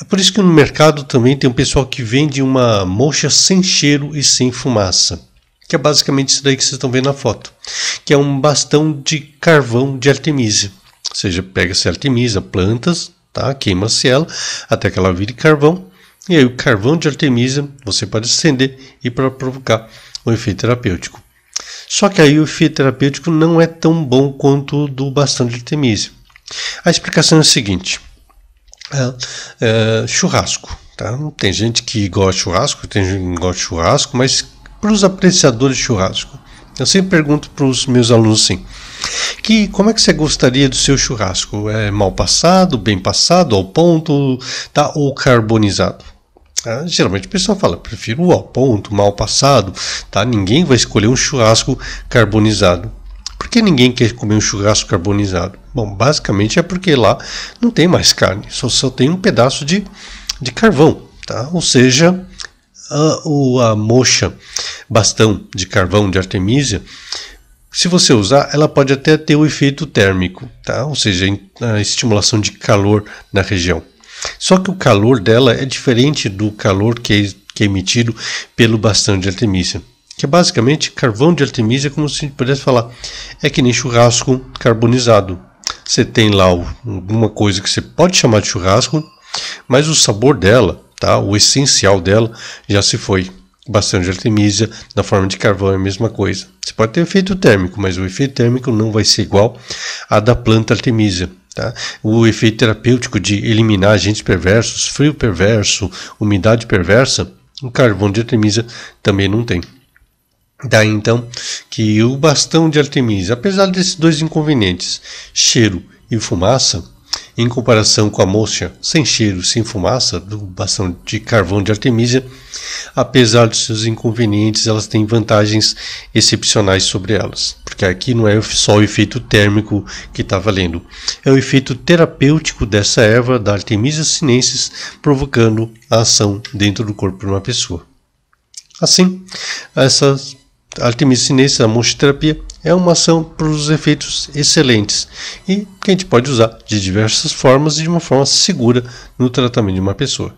É por isso que no mercado também tem um pessoal que vende uma mocha sem cheiro e sem fumaça, que é basicamente isso daí que vocês estão vendo na foto, que é um bastão de carvão de artemisia. Ou seja, pega-se artemisia, plantas, tá? queima-se ela até que ela vire carvão, e aí o carvão de artemisia você pode acender e para provocar um efeito terapêutico. Só que aí o efeito terapêutico não é tão bom quanto o do bastão de artemisia. A explicação é a seguinte: é, é, churrasco. Tá? Tem gente que gosta de churrasco, tem gente que não gosta de churrasco, mas para os apreciadores de churrasco, eu sempre pergunto para os meus alunos assim: que como é que você gostaria do seu churrasco? É mal passado, bem passado, ao ponto, tá? Ou carbonizado? Ah, geralmente a pessoa fala, prefiro o ao ponto, mal passado, tá? Ninguém vai escolher um churrasco carbonizado que ninguém quer comer um churrasco carbonizado? Bom, basicamente é porque lá não tem mais carne, só, só tem um pedaço de, de carvão, tá? Ou seja, a, o, a mocha bastão de carvão de Artemisia, se você usar, ela pode até ter o efeito térmico, tá? Ou seja, a estimulação de calor na região. Só que o calor dela é diferente do calor que é, que é emitido pelo bastão de Artemisia que é basicamente carvão de Artemisia, como se a gente pudesse falar. É que nem churrasco carbonizado. Você tem lá alguma coisa que você pode chamar de churrasco, mas o sabor dela, tá? o essencial dela, já se foi. Bastante de Artemisia, na forma de carvão é a mesma coisa. Você pode ter efeito térmico, mas o efeito térmico não vai ser igual a da planta Artemisia. Tá? O efeito terapêutico de eliminar agentes perversos, frio perverso, umidade perversa, o carvão de Artemisia também não tem. Daí então que o bastão de Artemisia, apesar desses dois inconvenientes, cheiro e fumaça, em comparação com a mocha sem cheiro, sem fumaça, do bastão de carvão de Artemisia, apesar dos seus inconvenientes, elas têm vantagens excepcionais sobre elas. Porque aqui não é só o efeito térmico que está valendo, é o efeito terapêutico dessa erva, da Artemisia sinensis, provocando a ação dentro do corpo de uma pessoa. Assim, essas a artemisinense, a monstroterapia, é uma ação para os efeitos excelentes e que a gente pode usar de diversas formas e de uma forma segura no tratamento de uma pessoa.